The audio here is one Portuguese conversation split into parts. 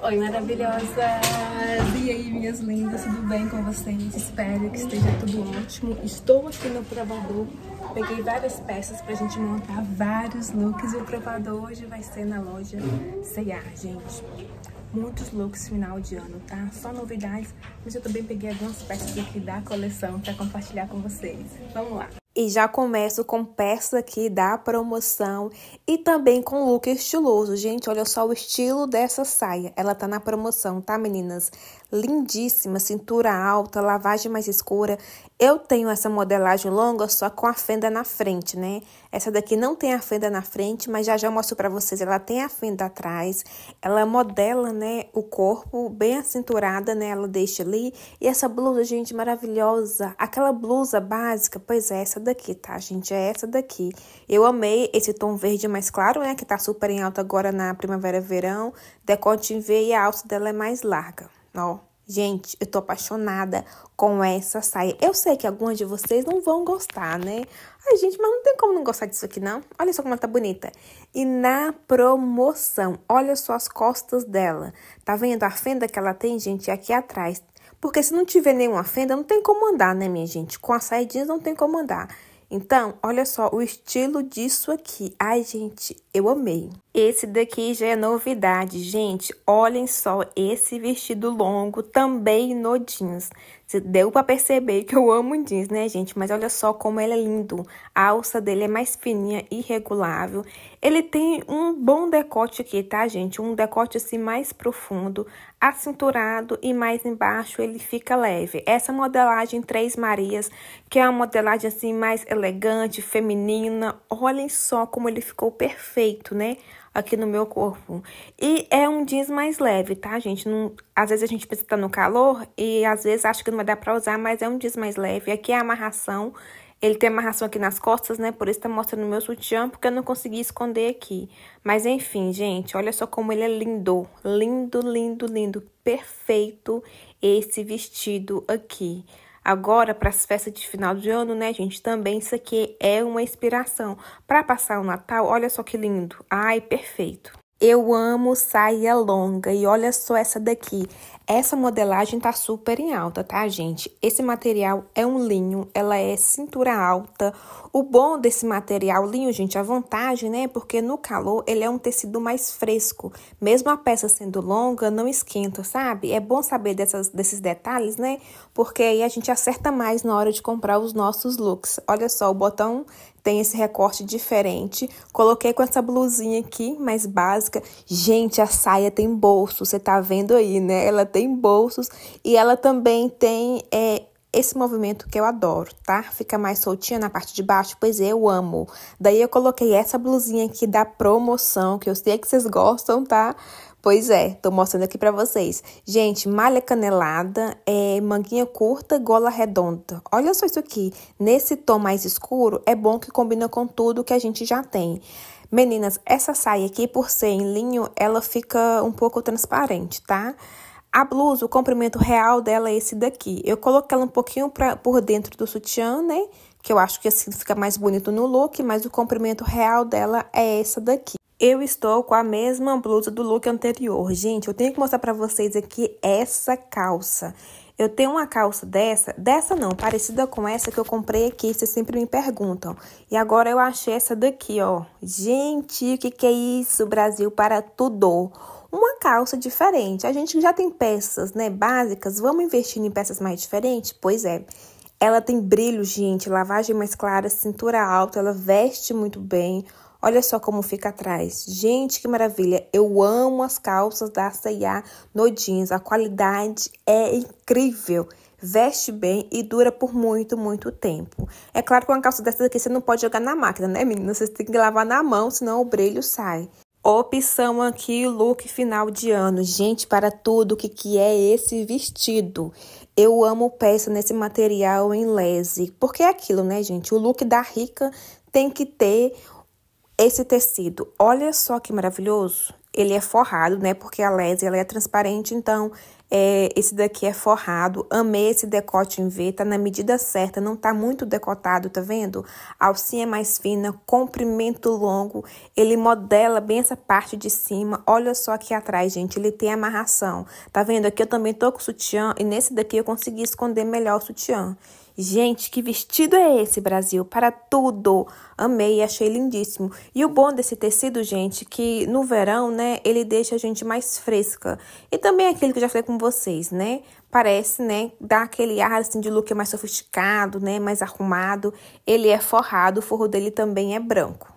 Oi, maravilhosas! E aí, minhas lindas, tudo bem com vocês? Espero que esteja tudo ótimo. Estou aqui no provador, peguei várias peças pra gente montar vários looks e o provador hoje vai ser na loja C&A, gente. Muitos looks final de ano, tá? Só novidades, mas eu também peguei algumas peças aqui da coleção pra compartilhar com vocês. Vamos lá! e já começo com peça aqui da promoção e também com look estiloso. Gente, olha só o estilo dessa saia. Ela tá na promoção, tá, meninas? Lindíssima, cintura alta, lavagem mais escura. Eu tenho essa modelagem longa só com a fenda na frente, né? Essa daqui não tem a fenda na frente, mas já já mostro pra vocês. Ela tem a fenda atrás, ela modela, né, o corpo bem acinturada, né? Ela deixa ali. E essa blusa, gente, maravilhosa. Aquela blusa básica, pois é, essa daqui, tá, gente? É essa daqui. Eu amei esse tom verde mais claro, né? Que tá super em alta agora na primavera-verão. Decote em V e a alça dela é mais larga, ó. Gente, eu tô apaixonada com essa saia. Eu sei que algumas de vocês não vão gostar, né? Ai, gente, mas não tem como não gostar disso aqui, não. Olha só como ela tá bonita. E na promoção, olha só as costas dela. Tá vendo a fenda que ela tem, gente? Aqui atrás. Porque se não tiver nenhuma fenda, não tem como andar, né, minha gente? Com a saia não tem como andar. Então, olha só o estilo disso aqui. Ai, gente, eu amei. Esse daqui já é novidade, gente. Olhem só esse vestido longo também no jeans. Você deu para perceber que eu amo jeans, né, gente? Mas olha só como ele é lindo. A alça dele é mais fininha e regulável. Ele tem um bom decote aqui, tá, gente? Um decote assim mais profundo, acinturado e mais embaixo ele fica leve. Essa modelagem Três Marias, que é uma modelagem assim mais elegante, feminina. Olhem só como ele ficou perfeito, né? aqui no meu corpo. E é um jeans mais leve, tá, gente? Não, às vezes a gente precisa estar tá no calor e às vezes acha que não vai dar pra usar, mas é um jeans mais leve. Aqui é a amarração. Ele tem amarração aqui nas costas, né? Por isso tá mostrando o meu sutiã, porque eu não consegui esconder aqui. Mas enfim, gente, olha só como ele é lindo. Lindo, lindo, lindo. Perfeito esse vestido aqui. Agora, para as festas de final de ano, né, gente? Também isso aqui é uma inspiração. Para passar o Natal, olha só que lindo. Ai, perfeito. Eu amo saia longa e olha só essa daqui. Essa modelagem tá super em alta, tá, gente? Esse material é um linho, ela é cintura alta. O bom desse material linho, gente, a vantagem, né? É porque no calor ele é um tecido mais fresco. Mesmo a peça sendo longa, não esquenta, sabe? É bom saber dessas, desses detalhes, né? Porque aí a gente acerta mais na hora de comprar os nossos looks. Olha só, o botão tem esse recorte diferente. Coloquei com essa blusinha aqui, mais básica. Gente, a saia tem bolso, você tá vendo aí, né? Ela tem tem bolsos e ela também tem é, esse movimento que eu adoro, tá? Fica mais soltinha na parte de baixo, pois é, eu amo. Daí eu coloquei essa blusinha aqui da promoção, que eu sei que vocês gostam, tá? Pois é, tô mostrando aqui pra vocês. Gente, malha canelada, é, manguinha curta, gola redonda. Olha só isso aqui. Nesse tom mais escuro, é bom que combina com tudo que a gente já tem. Meninas, essa saia aqui, por ser em linho, ela fica um pouco transparente, tá? Tá? A blusa, o comprimento real dela é esse daqui. Eu coloquei ela um pouquinho pra, por dentro do sutiã, né? Que eu acho que assim fica mais bonito no look, mas o comprimento real dela é essa daqui. Eu estou com a mesma blusa do look anterior. Gente, eu tenho que mostrar pra vocês aqui essa calça. Eu tenho uma calça dessa, dessa não, parecida com essa que eu comprei aqui, vocês sempre me perguntam. E agora eu achei essa daqui, ó. Gente, o que que é isso, Brasil, para tudo! uma calça diferente. A gente já tem peças, né, básicas, vamos investir em peças mais diferentes? Pois é. Ela tem brilho, gente, lavagem mais clara, cintura alta, ela veste muito bem. Olha só como fica atrás. Gente, que maravilha. Eu amo as calças da C&A no jeans. A qualidade é incrível. Veste bem e dura por muito, muito tempo. É claro que uma calça dessas aqui você não pode jogar na máquina, né, menina? Você tem que lavar na mão, senão o brilho sai. Opção aqui, look final de ano. Gente, para tudo, o que, que é esse vestido? Eu amo peça nesse material em lese. Porque é aquilo, né, gente? O look da rica tem que ter esse tecido. Olha só que maravilhoso. Ele é forrado, né? Porque a lese ela é transparente, então é, esse daqui é forrado, amei esse decote em V, tá na medida certa, não tá muito decotado, tá vendo? A alcinha é mais fina, comprimento longo, ele modela bem essa parte de cima, olha só aqui atrás, gente, ele tem amarração, tá vendo? Aqui eu também tô com sutiã e nesse daqui eu consegui esconder melhor o sutiã. Gente, que vestido é esse, Brasil? Para tudo! Amei, achei lindíssimo. E o bom desse tecido, gente, que no verão, né, ele deixa a gente mais fresca. E também é aquilo que eu já falei com vocês, né? Parece, né, dá aquele ar, assim, de look mais sofisticado, né, mais arrumado. Ele é forrado, o forro dele também é branco.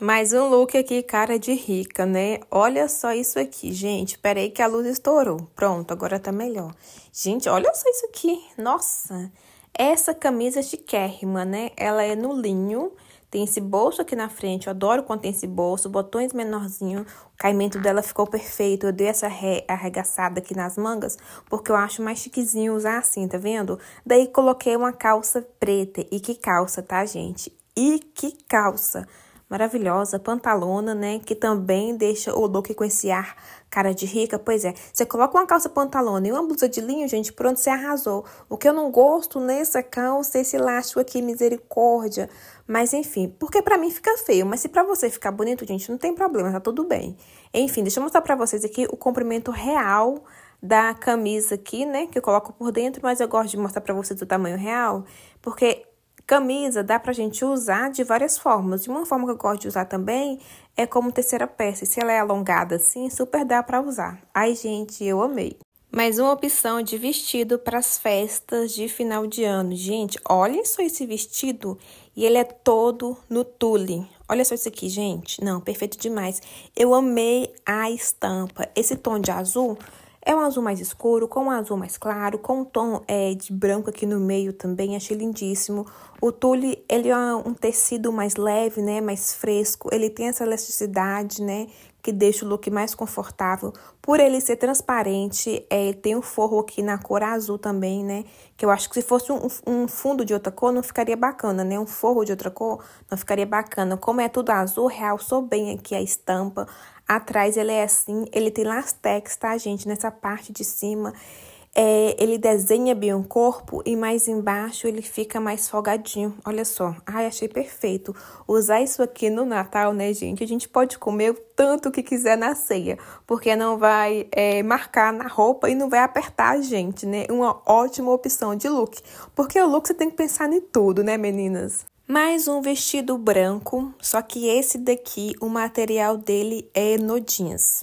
Mais um look aqui, cara de rica, né? Olha só isso aqui, gente. Peraí que a luz estourou. Pronto, agora tá melhor. Gente, olha só isso aqui. Nossa! Essa camisa é chiquérrima, né? Ela é no linho, tem esse bolso aqui na frente, eu adoro quando tem esse bolso, botões menorzinho, o caimento dela ficou perfeito, eu dei essa arregaçada aqui nas mangas, porque eu acho mais chiquezinho usar assim, tá vendo? Daí coloquei uma calça preta, e que calça, tá, gente? E que calça! maravilhosa, pantalona, né? Que também deixa o look com esse ar cara de rica. Pois é, você coloca uma calça pantalona e uma blusa de linho, gente, pronto, você arrasou. O que eu não gosto nessa calça, é esse elástico aqui, misericórdia. Mas enfim, porque para mim fica feio, mas se para você ficar bonito, gente, não tem problema, tá tudo bem. Enfim, deixa eu mostrar para vocês aqui o comprimento real da camisa aqui, né, que eu coloco por dentro, mas eu gosto de mostrar para vocês o tamanho real, porque Camisa dá pra gente usar de várias formas. De uma forma que eu gosto de usar também é como terceira peça. E se ela é alongada assim, super dá pra usar. Ai, gente, eu amei. Mais uma opção de vestido para as festas de final de ano. Gente, olhem só esse vestido e ele é todo no tule. Olha só isso aqui, gente. Não, perfeito demais. Eu amei a estampa. Esse tom de azul é um azul mais escuro, com um azul mais claro, com um tom é, de branco aqui no meio também, achei lindíssimo. O tule, ele é um tecido mais leve, né, mais fresco, ele tem essa elasticidade, né, que deixa o look mais confortável. Por ele ser transparente, é, tem um forro aqui na cor azul também, né, que eu acho que se fosse um, um fundo de outra cor não ficaria bacana, né, um forro de outra cor não ficaria bacana. Como é tudo azul, realçou bem aqui a estampa, Atrás ele é assim, ele tem lastex, tá, gente? Nessa parte de cima, é, ele desenha bem o corpo e mais embaixo ele fica mais folgadinho. Olha só, ai, achei perfeito. Usar isso aqui no Natal, né, gente? A gente pode comer o tanto que quiser na ceia, porque não vai é, marcar na roupa e não vai apertar a gente, né? Uma ótima opção de look, porque o look você tem que pensar em tudo, né, meninas? Mais um vestido branco, só que esse daqui, o material dele é no jeans.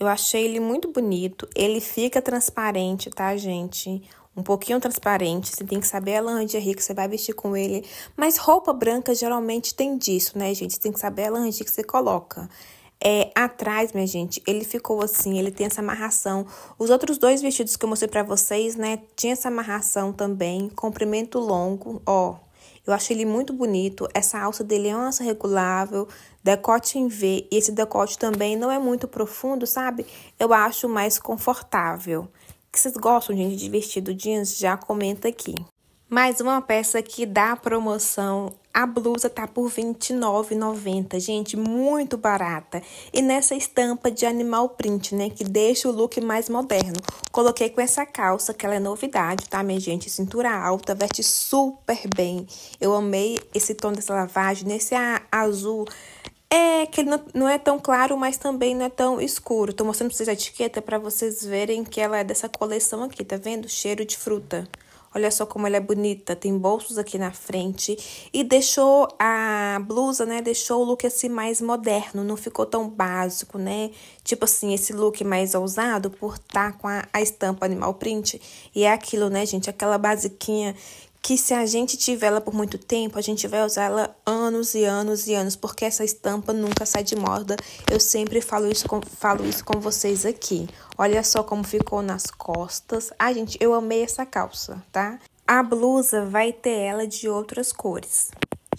Eu achei ele muito bonito, ele fica transparente, tá, gente? Um pouquinho transparente, você tem que saber a lingerie que você vai vestir com ele. Mas roupa branca geralmente tem disso, né, gente? Você tem que saber a lingerie que você coloca. É, atrás, minha gente, ele ficou assim, ele tem essa amarração. Os outros dois vestidos que eu mostrei pra vocês, né, tinha essa amarração também, comprimento longo, ó, eu achei ele muito bonito. Essa alça dele é uma alça regulável, decote em V. E esse decote também não é muito profundo, sabe? Eu acho mais confortável. O que vocês gostam, gente, de vestido jeans? Já comenta aqui. Mais uma peça que dá promoção. A blusa tá por R$ 29,90, gente, muito barata. E nessa estampa de animal print, né, que deixa o look mais moderno. Coloquei com essa calça, que ela é novidade, tá, minha gente? Cintura alta, veste super bem. Eu amei esse tom dessa lavagem, nesse azul é que ele não é tão claro, mas também não é tão escuro. Tô mostrando pra vocês a etiqueta para vocês verem que ela é dessa coleção aqui, tá vendo? Cheiro de fruta. Olha só como ela é bonita, tem bolsos aqui na frente e deixou a blusa, né, deixou o look assim mais moderno, não ficou tão básico, né? Tipo assim, esse look mais ousado por estar tá com a, a estampa animal print. E é aquilo, né, gente, aquela basiquinha que se a gente tiver ela por muito tempo, a gente vai usar ela anos e anos e anos, porque essa estampa nunca sai de moda. Eu sempre falo isso com, falo isso com vocês aqui. Olha só como ficou nas costas. Ai, gente, eu amei essa calça, tá? A blusa vai ter ela de outras cores.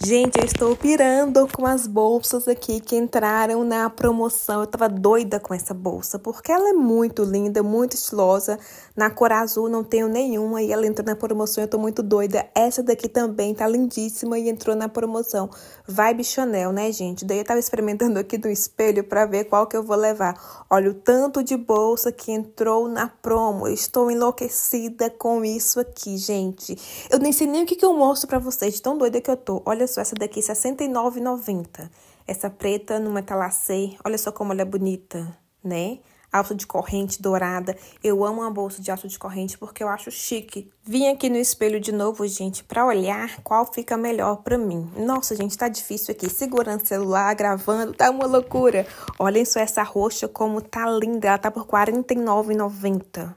Gente, eu estou pirando com as bolsas aqui que entraram na promoção. Eu tava doida com essa bolsa, porque ela é muito linda, muito estilosa. Na cor azul não tenho nenhuma e ela entrou na promoção, eu tô muito doida. Essa daqui também tá lindíssima e entrou na promoção. Vibe Chanel, né, gente? Daí eu tava experimentando aqui no espelho para ver qual que eu vou levar. Olha o tanto de bolsa que entrou na promo. Eu estou enlouquecida com isso aqui, gente. Eu nem sei nem o que, que eu mostro para vocês, tão doida que eu tô. Olha pessoal, essa daqui, R$ 69,90. Essa preta no talacê, olha só como ela é bonita, né? Alça de corrente dourada. Eu amo uma bolsa de alça de corrente porque eu acho chique. Vim aqui no espelho de novo, gente, para olhar qual fica melhor para mim. Nossa, gente, tá difícil aqui. Segurando o celular, gravando, tá uma loucura. Olhem só essa roxa como tá linda. Ela tá por R$ 49,90.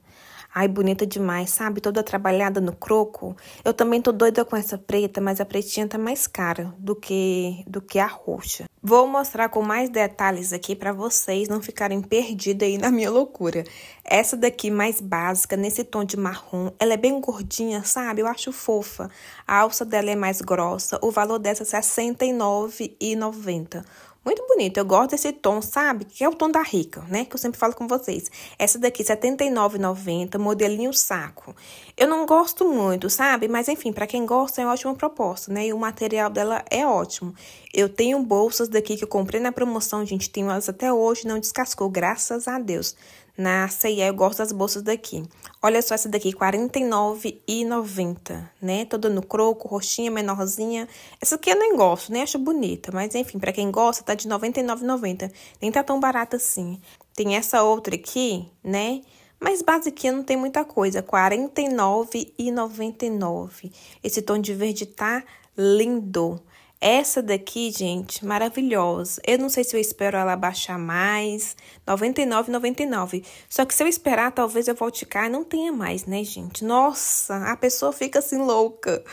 Ai, bonita demais, sabe? Toda trabalhada no croco. Eu também tô doida com essa preta, mas a pretinha tá mais cara do que, do que a roxa. Vou mostrar com mais detalhes aqui para vocês não ficarem perdidos aí na minha loucura. Essa daqui mais básica, nesse tom de marrom, ela é bem gordinha, sabe? Eu acho fofa. A alça dela é mais grossa, o valor dessa é R$ 69,90. Muito bonito, eu gosto desse tom, sabe? Que é o tom da Rica, né? Que eu sempre falo com vocês. Essa daqui, R$ 79,90, modelinho saco. Eu não gosto muito, sabe? Mas enfim, para quem gosta, é uma ótima proposta, né? E o material dela é ótimo. Eu tenho bolsas daqui que eu comprei na promoção, gente, tenho elas até hoje, não descascou, graças a Deus na CIA, eu gosto das bolsas daqui. Olha só essa daqui, R$ 49,90, né? Toda no croco, roxinha, menorzinha. Essa aqui eu nem gosto, nem acho bonita, mas enfim, para quem gosta, tá de R$ 99,90. Nem tá tão barata assim. Tem essa outra aqui, né? Mas basicamente não tem muita coisa, R$ 49,99. Esse tom de verde tá lindo. Essa daqui, gente, maravilhosa. Eu não sei se eu espero ela baixar mais. R$ 99,99. Só que se eu esperar, talvez eu volte cá e não tenha mais, né, gente? Nossa, a pessoa fica assim louca.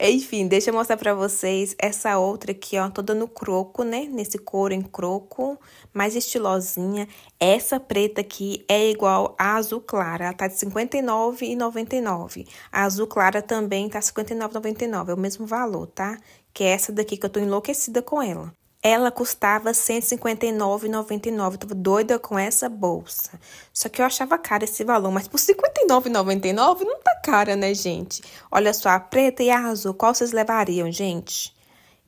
Enfim, deixa eu mostrar pra vocês essa outra aqui, ó, toda no croco, né? Nesse couro em croco, mais estilosinha. Essa preta aqui é igual à azul clara, ela tá de R$ 59,99. A azul clara também tá R$ 59,99, é o mesmo valor, tá? que é essa daqui que eu tô enlouquecida com ela. Ela custava R$159,99, 159,99. Tava doida com essa bolsa. Só que eu achava cara esse valor, mas por R$59,99 não tá cara, né, gente? Olha só, a preta e a azul, qual vocês levariam, gente?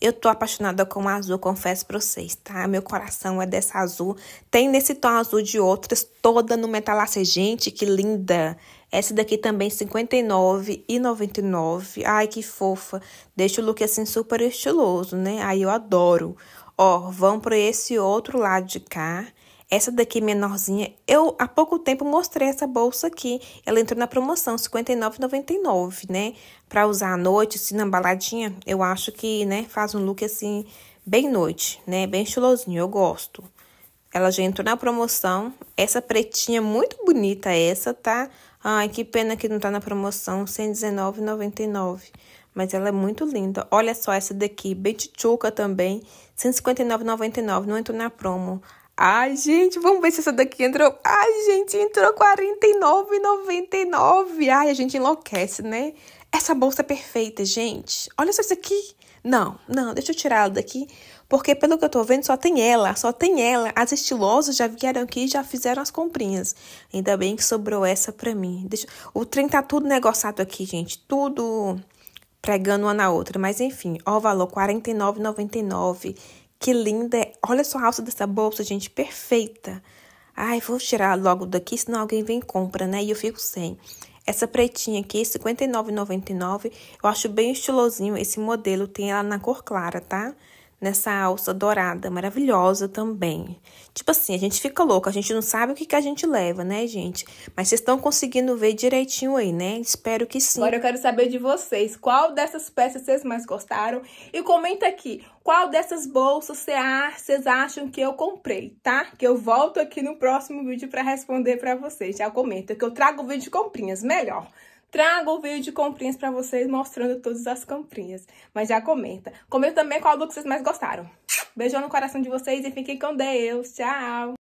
Eu tô apaixonada com a azul, confesso pra vocês, tá? Meu coração é dessa azul. Tem nesse tom azul de outras, toda no metalacê. Gente, que linda! Essa daqui também, e 59,99. Ai, que fofa. Deixa o look assim super estiloso, né? aí eu adoro. Ó, vão para esse outro lado de cá. Essa daqui menorzinha, eu há pouco tempo mostrei essa bolsa aqui. Ela entrou na promoção, R$ 59,99, né? Pra usar à noite, se assim, na baladinha, eu acho que, né, faz um look assim, bem noite, né? Bem estilosinho, eu gosto. Ela já entrou na promoção. Essa pretinha, muito bonita essa, tá? Ai, que pena que não tá na promoção, R$119,99. Mas ela é muito linda. Olha só essa daqui, bem tchuca também, R$159,99. Não entrou na promo. Ai, gente, vamos ver se essa daqui entrou. Ai, gente, entrou R$49,99. Ai, a gente enlouquece, né? Essa bolsa é perfeita, gente. Olha só isso aqui. Não, não, deixa eu tirar ela daqui, porque pelo que eu tô vendo, só tem ela, só tem ela. As estilosas já vieram aqui e já fizeram as comprinhas. Ainda bem que sobrou essa pra mim. Deixa... O trem tá tudo negociado aqui, gente, tudo pregando uma na outra. Mas enfim, ó o valor, R$ 49,99. Que linda é, Olha só a alça dessa bolsa, gente, perfeita. Ai, vou tirar logo daqui, senão alguém vem e compra, né? E eu fico sem. Essa pretinha aqui, R$ 59,99, eu acho bem estilosinho. Esse modelo tem ela na cor clara, tá? nessa alça dourada, maravilhosa também. Tipo assim, a gente fica louco, a gente não sabe o que, que a gente leva, né, gente? Mas vocês estão conseguindo ver direitinho aí, né? Espero que sim. Agora eu quero saber de vocês, qual dessas peças vocês mais gostaram? E comenta aqui, qual dessas bolsas vocês acham que eu comprei, tá? Que eu volto aqui no próximo vídeo para responder para vocês. Já comenta que eu trago o vídeo de comprinhas, melhor trago o vídeo de comprinhas para vocês, mostrando todas as comprinhas. Mas já comenta. Comenta também qual look vocês mais gostaram. Beijão no coração de vocês e fiquem com Deus. Tchau!